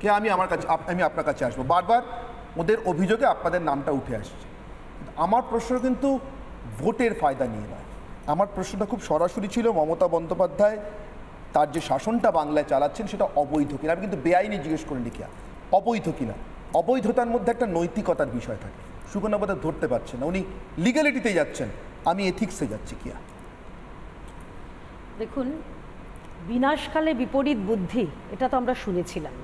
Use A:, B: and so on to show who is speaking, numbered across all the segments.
A: কে আমি আমার কাছে আমি আপনার কাছে আসবো বারবার ওদের অভিযোগে আপনাদের নামটা উঠে আসছে আমার প্রশ্ন কিন্তু ভোটের ফায়দা নিয়ে নয় আমার প্রশ্নটা খুব সরাসরি ছিল মমতা বন্দ্যোপাধ্যায় তার যে শাসনটা বাংলায় চালাচ্ছেন সেটা অবৈধ কিনা আমি কিন্তু বেআইনি জিজ্ঞেস করে নি কিনা অবৈধ কিনা অবৈধতার মধ্যে একটা নৈতিকতার বিষয় থাকে সুগণাবাদা ধরতে পারছেন না উনি লিগ্যালিটিতে যাচ্ছেন আমি এথিক্সে যাচ্ছি কিয়া
B: দেখুন বিনাশকালে বিপরীত বুদ্ধি এটা তো আমরা শুনেছিলাম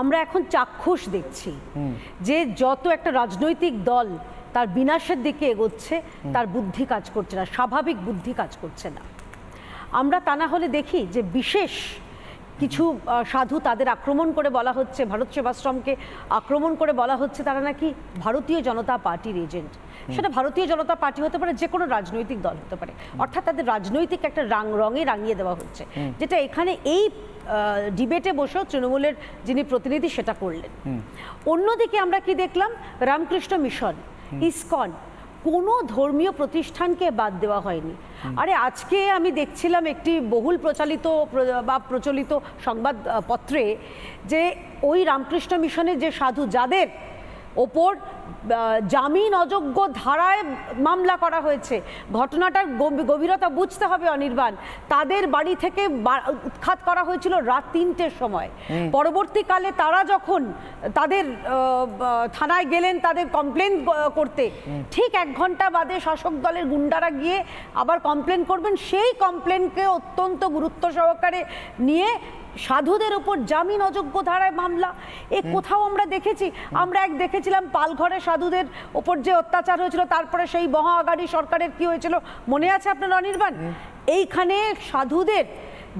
B: আমরা এখন চাক্ষুষ দেখছি যে যত একটা রাজনৈতিক দল তার বিনাশের দিকে এগোচ্ছে তার বুদ্ধি কাজ করছে না স্বাভাবিক বুদ্ধি কাজ করছে না আমরা তা না হলে দেখি যে বিশেষ কিছু সাধু তাদের আক্রমণ করে বলা হচ্ছে ভারত সেবাশ্রমকে আক্রমণ করে বলা হচ্ছে তারা নাকি ভারতীয় জনতা পার্টির এজেন্ট সেটা ভারতীয় জনতা পার্টি হতে পারে যে কোনো রাজনৈতিক দল হতে পারে অর্থাৎ তাদের রাজনৈতিক একটা রাং রঙে রাঙিয়ে দেওয়া হচ্ছে যেটা এখানে এই ডিবেটে বসেও তৃণমূলের যিনি প্রতিনিধি সেটা করলেন অন্যদিকে আমরা কি দেখলাম রামকৃষ্ণ মিশন ইসকন কোনো ধর্মীয় প্রতিষ্ঠানকে বাদ দেওয়া হয়নি আরে আজকে আমি দেখছিলাম একটি বহুল প্রচালিত বা প্রচলিত সংবাদপত্রে যে ওই রামকৃষ্ণ মিশনের যে সাধু যাদের ওপর জামিন অযোগ্য ধারায় মামলা করা হয়েছে ঘটনাটার গভীরতা বুঝতে হবে অনির্বাণ তাদের বাড়ি থেকে উৎখাত করা হয়েছিল রাত তিনটের সময় পরবর্তীকালে তারা যখন তাদের থানায় গেলেন তাদের কমপ্লেন করতে ঠিক এক ঘন্টা বাদে শাসক দলের গুন্ডারা গিয়ে আবার কমপ্লেন করবেন সেই কমপ্লেনকে অত্যন্ত গুরুত্ব সহকারে নিয়ে সাধুদের ওপর জামিন অযোগ্য ধারায় মামলা এ কোথাও আমরা দেখেছি আমরা এক দেখেছিলাম পালঘরে সাধুদের ওপর যে অত্যাচার হয়েছিল তারপরে সেই মহাগাড়ি সরকারের কি হয়েছিল মনে আছে আপনার অনির্বাণ এইখানে সাধুদের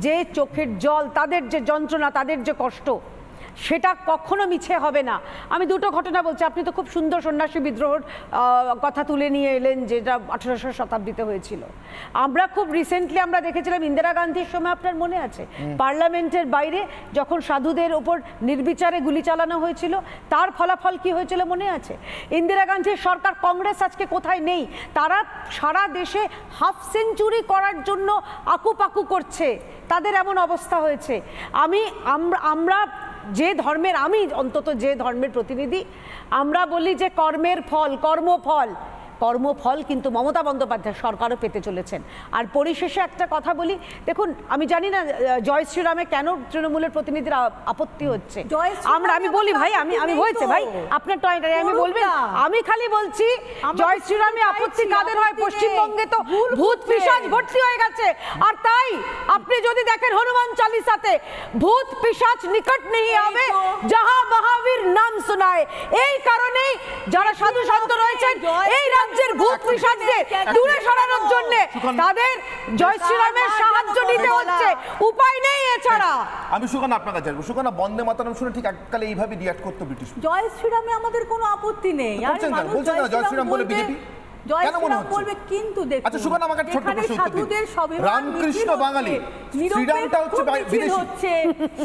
B: যে চোখের জল তাদের যে যন্ত্রণা তাদের যে কষ্ট সেটা কখনো মিছে হবে না আমি দুটো ঘটনা বলছি আপনি তো খুব সুন্দর সন্ন্যাসী বিদ্রোহর কথা তুলে নিয়ে এলেন যেটা আঠারোশো শতাব্দীতে হয়েছিল আমরা খুব রিসেন্টলি আমরা দেখেছিলাম ইন্দিরা গান্ধীর সময় আপনার মনে আছে পার্লামেন্টের বাইরে যখন সাধুদের ওপর নির্বিচারে গুলি চালানো হয়েছিল তার ফলাফল কি হয়েছিল মনে আছে ইন্দিরা গান্ধীর সরকার কংগ্রেস আজকে কোথায় নেই তারা সারা দেশে হাফ সেঞ্চুরি করার জন্য আকুপাকু করছে তাদের এমন অবস্থা হয়েছে আমি আমরা যে ধর্মের আমি অন্তত যে ধর্মের প্রতিনিধি আমরা বলি যে কর্মের ফল কর্মফল কর্মফল কিন্তু মমতা বন্দ্যোপাধ্যায় সরকারও পেতে চলেছেন আর পরিশেষে একটা কথা বলি দেখুন আমি জানি না জয় শ্রীরামে কেন তৃণমূলের প্রতিনিধির আপত্তি হচ্ছে আমরা আমি বলি ভাই আমি আমি হয়েছে ভাই আপনার টয়টারে আমি বলবেন আমি খালি বলছি জয় শ্রীরামে আপত্তি কাদের হয় পশ্চিমবঙ্গে তো ভূত পিশাচ ভর্তি হয়ে গেছে আর তাই আপনি যদি দেখেন হনুমান চালিসাতে ভূত পিশাচ নিকট নেই হবে যাহা মহাবীর নাম শোনায় এই কারণেই যারা সাধু সন্ত রয়েছেন উপায়
C: নেই এছাড়া
A: আমি বন্দে শুনে ঠিক এইভাবে ব্রিটিশ জয় শ্রীরামে আমাদের কোনো আপত্তি নেই জয় শ্রীরাম জয় শ্রীরাম
C: কিন্তু আচ্ছা, রামকৃষ্ণ বাঙালি শ্রীরামটা হচ্ছে বিদেশি হচ্ছে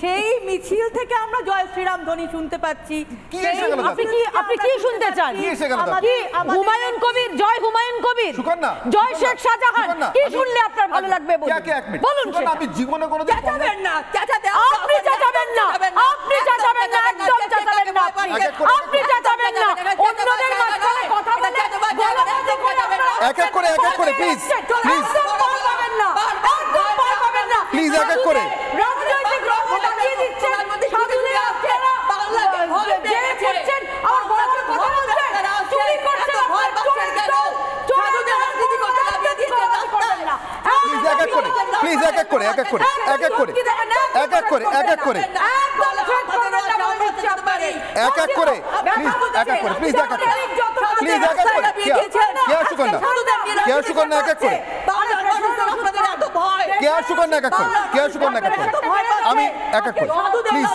C: সেই মিছিল থেকে আমরা জয়
B: শ্রীরাম ধ্বনি শুনতে পাচ্ছি আপনি কি আপনি কি শুনতে চান কি হুমায়ুন কবির জয় হুমায়ুন কবির সুকন্যা জয় শেখ শাহজাহান কি শুনলে আপনার ভালো লাগবে
C: বলুন বলুন আপনি জীবনে কোনোদিন চাচাবেন না চাচাতে আপনি চাচাবেন না আপনি চাচাবেন না একদম চাচাবেন না আপনি চাচাবেন না অন্যদের মাঝখানে কথা বলে এক এক করে এক এক করে প্লিজ প্লিজ প্লিজ এক এক করে প্লিজ এক এক করে এক এক করে এক এক করে এক এক করে এক এক করে এক এক করে এক এক করে প্লিজ এক এক করে প্লিজ এক এক করে কে সুকন্যা কে সুকন্যা এক এক করে কেয়ার আর না এক এক করে এক এক করে আমি এক এক করে প্লিজ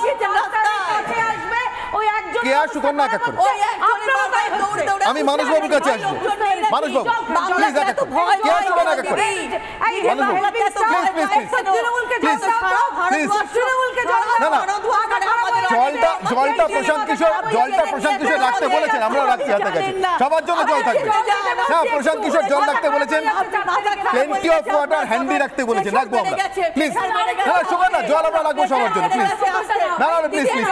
A: এক এক করে
B: আমি মানুষবাবুর কাছে আসবো মানুষবাবু প্লিজ এক এক করে এক এক করে please please please please please না
C: না জলটা জলটা প্রশান্ত কিশোর জলটা প্রশান্ত কিশোর রাখতে বলেছেন আমরাও রাখছি হাতে কাছে সবার জন্য জল থাকবে হ্যাঁ প্রশান্ত কিশোর জল রাখতে বলেছেন প্লেন্টি অফ ওয়াটার
A: হ্যান্ডি রাখতে বলেছেন রাখবো আমরা প্লিজ হ্যাঁ সুগার না জল আমরা রাখবো সবার জন্য প্লিজ
C: না না please please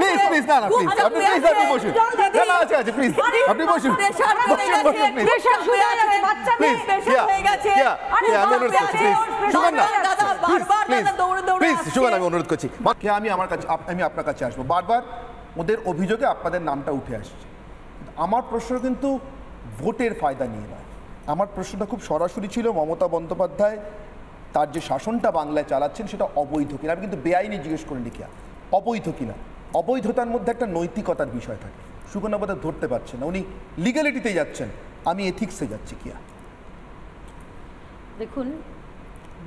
C: please please please না না প্লিজ আপনি প্লিজ আপনি বসুন না না আছে আছে প্লিজ আপনি বসুন বসুন বসুন প্লিজ প্লিজ আমি অনুরোধ করছি প্লিজ সুগার না বারবার দাদা দৌড়ে দৌড়ে প্লিজ আমি
A: অনুরোধ করছি আমি আমার কাছে আমি আপনার কাছে আসবো বারবার ওদের অভিযোগে আপনাদের নামটা উঠে আসছে আমার প্রশ্ন কিন্তু ভোটের ফায়দা নিয়ে নয় আমার প্রশ্নটা খুব সরাসরি ছিল মমতা বন্দ্যোপাধ্যায় তার যে শাসনটা বাংলায় চালাচ্ছেন সেটা অবৈধ কিনা আমি কিন্তু বেআইনি জিজ্ঞেস নি কিনা অবৈধ কিনা অবৈধতার মধ্যে একটা নৈতিকতার বিষয় থাকে সুগণাবাদা ধরতে পারছেন না উনি লিগ্যালিটিতে যাচ্ছেন আমি এথিক্সে যাচ্ছি কিয়া
B: দেখুন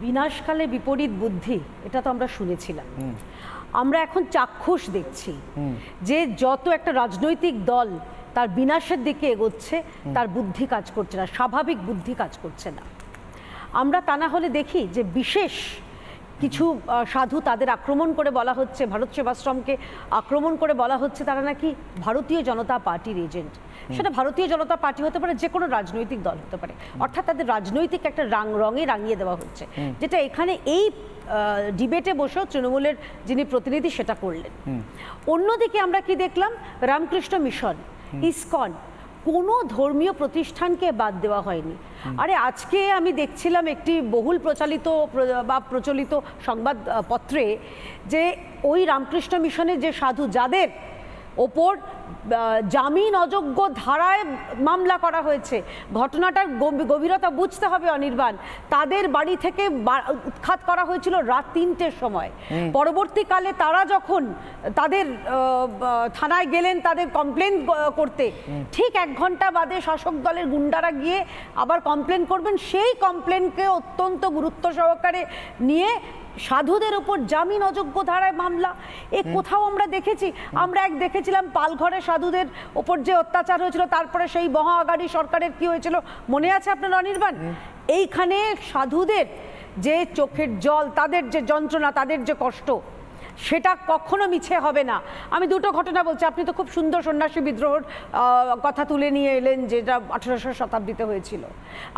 B: বিনাশকালে বিপরীত বুদ্ধি এটা তো আমরা শুনেছিলাম আমরা এখন চাক্ষুষ দেখছি যে যত একটা রাজনৈতিক দল তার বিনাশের দিকে এগোচ্ছে তার বুদ্ধি কাজ করছে না স্বাভাবিক বুদ্ধি কাজ করছে না আমরা তা না হলে দেখি যে বিশেষ কিছু সাধু তাদের আক্রমণ করে বলা হচ্ছে ভারত সেবাশ্রমকে আক্রমণ করে বলা হচ্ছে তারা নাকি ভারতীয় জনতা পার্টির এজেন্ট সেটা ভারতীয় জনতা পার্টি হতে পারে যে কোনো রাজনৈতিক দল হতে পারে অর্থাৎ তাদের রাজনৈতিক একটা রাং রঙে রাঙিয়ে দেওয়া হচ্ছে যেটা এখানে এই ডিবেটে বসেও তৃণমূলের যিনি প্রতিনিধি সেটা করলেন অন্যদিকে আমরা কি দেখলাম রামকৃষ্ণ মিশন ইসকন কোনো ধর্মীয় প্রতিষ্ঠানকে বাদ দেওয়া হয়নি আরে আজকে আমি দেখছিলাম একটি বহুল প্রচালিত বা প্রচলিত সংবাদপত্রে যে ওই রামকৃষ্ণ মিশনের যে সাধু যাদের ওপর জামিন অযোগ্য ধারায় মামলা করা হয়েছে ঘটনাটার গভীরতা বুঝতে হবে অনির্বাণ তাদের বাড়ি থেকে উৎখাত করা হয়েছিল রাত তিনটের সময় পরবর্তীকালে তারা যখন তাদের থানায় গেলেন তাদের কমপ্লেন করতে ঠিক এক ঘন্টা বাদে শাসক দলের গুন্ডারা গিয়ে আবার কমপ্লেন করবেন সেই কমপ্লেনকে অত্যন্ত গুরুত্ব সহকারে নিয়ে সাধুদের ওপর জামিন অযোগ্য ধারায় মামলা এ কোথাও আমরা দেখেছি আমরা এক দেখেছিলাম পালঘরে সাধুদের ওপর যে অত্যাচার হয়েছিল তারপরে সেই মহাগাড়ি সরকারের কি হয়েছিল মনে আছে আপনার অনির্বাণ এইখানে সাধুদের যে চোখের জল তাদের যে যন্ত্রণা তাদের যে কষ্ট সেটা কখনো মিছে হবে না আমি দুটো ঘটনা বলছি আপনি তো খুব সুন্দর সন্ন্যাসী বিদ্রোহর কথা তুলে নিয়ে এলেন যেটা আঠারোশো শতাব্দীতে হয়েছিল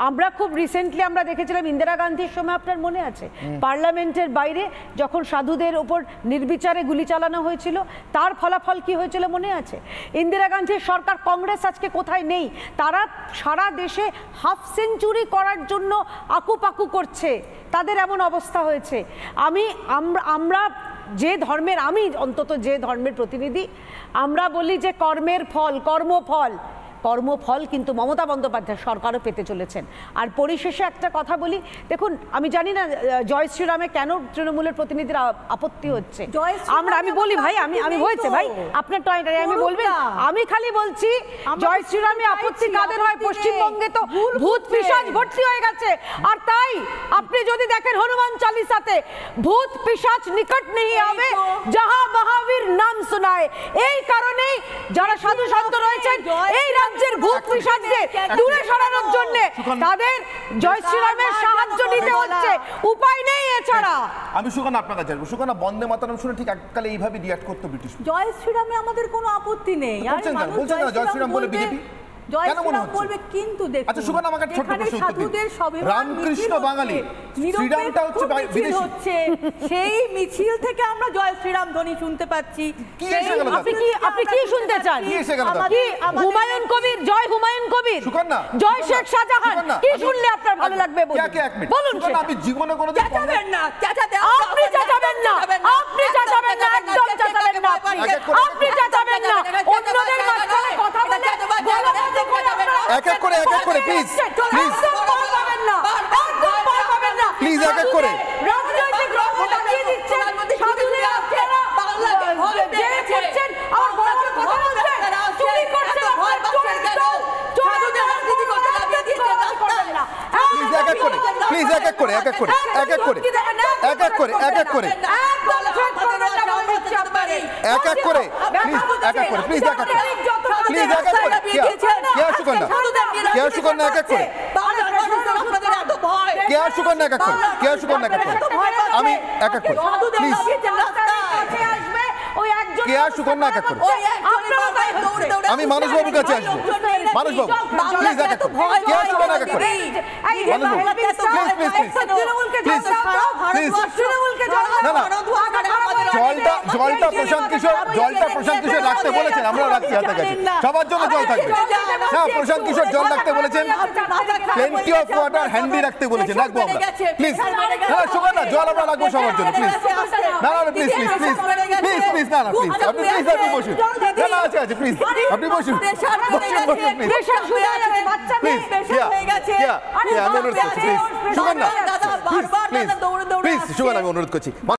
B: আমরা খুব রিসেন্টলি আমরা দেখেছিলাম ইন্দিরা গান্ধীর সময় আপনার মনে আছে পার্লামেন্টের বাইরে যখন সাধুদের ওপর নির্বিচারে গুলি চালানো হয়েছিল তার ফলাফল কি হয়েছিল মনে আছে ইন্দিরা গান্ধীর সরকার কংগ্রেস আজকে কোথায় নেই তারা সারা দেশে হাফ সেঞ্চুরি করার জন্য আকুপাকু করছে তাদের এমন অবস্থা হয়েছে আমি আমরা যে ধর্মের আমি অন্তত যে ধর্মের প্রতিনিধি আমরা বলি যে কর্মের ফল কর্মফল কর্মফল কিন্তু মমতা বন্দ্যোপাধ্যায় সরকারও পেতে চলেছেন আর পরিশেষে একটা কথা বলি দেখুন আমি জানি না জয় শ্রীরামে কেন তৃণমূলের প্রতিনিধির আপত্তি হচ্ছে আমরা আমি বলি ভাই আমি আমি হয়েছে ভাই আপনার টয়টারে আমি বলবে আমি খালি বলছি জয় শ্রীরামে আপত্তি কাদের হয় পশ্চিমবঙ্গে তো ভূত পিসাজ ভর্তি হয়ে গেছে আর তাই আপনি যদি দেখেন হনুমান চালিসাতে ভূত পিসাজ নিকট নেই হবে যাহা নয় এই কারণেই যারা সাধু সন্ত রয়েছেন এই রাজ্যের ভূত দূরে সরানোর জন্য তাদের জয় শ্রীরামের সাহায্য নিতে হচ্ছে উপায়
C: নেই এছাড়া
A: আমি সুকানা আপনার কাছে আসবো বন্দে মাতারাম শুনে ঠিক এককালে এইভাবে রিয়াক্ট করতে ব্রিটিশ
C: জয়
B: শ্রীরামে আমাদের কোনো আপত্তি নেই আর মানুষ জয় শ্রীরাম বলে বিজেপি জয়শ্রীরাম বলবে কিন্তু দেখুন আচ্ছা সুগণ আমাকে ছোট প্রশ্ন সাধুদের সবে রামকৃষ্ণ বাঙালি শ্রীরামটা হচ্ছে বিদেশি হচ্ছে সেই মিছিল থেকে আমরা জয় শ্রীরাম ধ্বনি শুনতে পাচ্ছি আপনি কি আপনি কি শুনতে চান কি হুমায়ুন কবির জয় হুমায়ুন কবির
C: সুগণ না জয় শেখ শাহজাহান কি শুনলে আপনার ভালো লাগবে বলুন বলুন আমি জীবনে কোনোদিন চাচাবেন না চাচাতে আপনি চাচাবেন না আপনি চাচাবেন না একদম চাচাবেন না আপনি এক এক করে এক এক করে প্লিজ প্লিজ প্লিজ এক এক করে প্লিজ এক এক করে এক এক করে এক এক করে এক এক করে এক এক করে এক এক করে প্লিজ এক এক করে প্লিজ এক এক করে প্লিজ এক এক করে সুকন্যা কেয়া সুকন্যা এক এক করে কেয়া সুকন্যা এক এক করে
A: কেয়া সুকন্যা এক এক করে
C: আমি এক এক করে প্লিজ কেয়া সুকন্যা এক এক করে আমি মানুষ বাবুর কাছে আসবো মানুষ বাবু প্লিজ এক এক করে কেয়া সুকন্যা এক এক করে মানুষ বাবু প্লিজ প্লিজ প্লিজ প্লিজ না না জলটা জলটা প্রশান্ত কিশোর জলটা প্রশান্ত কিশোর রাখতে বলেছেন আমরা রাখছি হাতে কাছে সবার জন্য জল থাকবে হ্যাঁ প্রশান্ত কিশোর জল রাখতে বলেছেন প্লেন্টি অফ
A: ওয়াটার হ্যান্ডি রাখতে বলেছেন রাখবো আমরা প্লিজ হ্যাঁ না জল আমরা রাখবো সবার জন্য প্লিজ না please please please please please না না প্লিজ আপনি
C: প্লিজ আপনি বসুন না আছে আছে প্লিজ আপনি বসুন বসুন বসুন প্লিজ প্লিজ প্লিজ না প্লিজ প্লিজ অনুরোধ করছি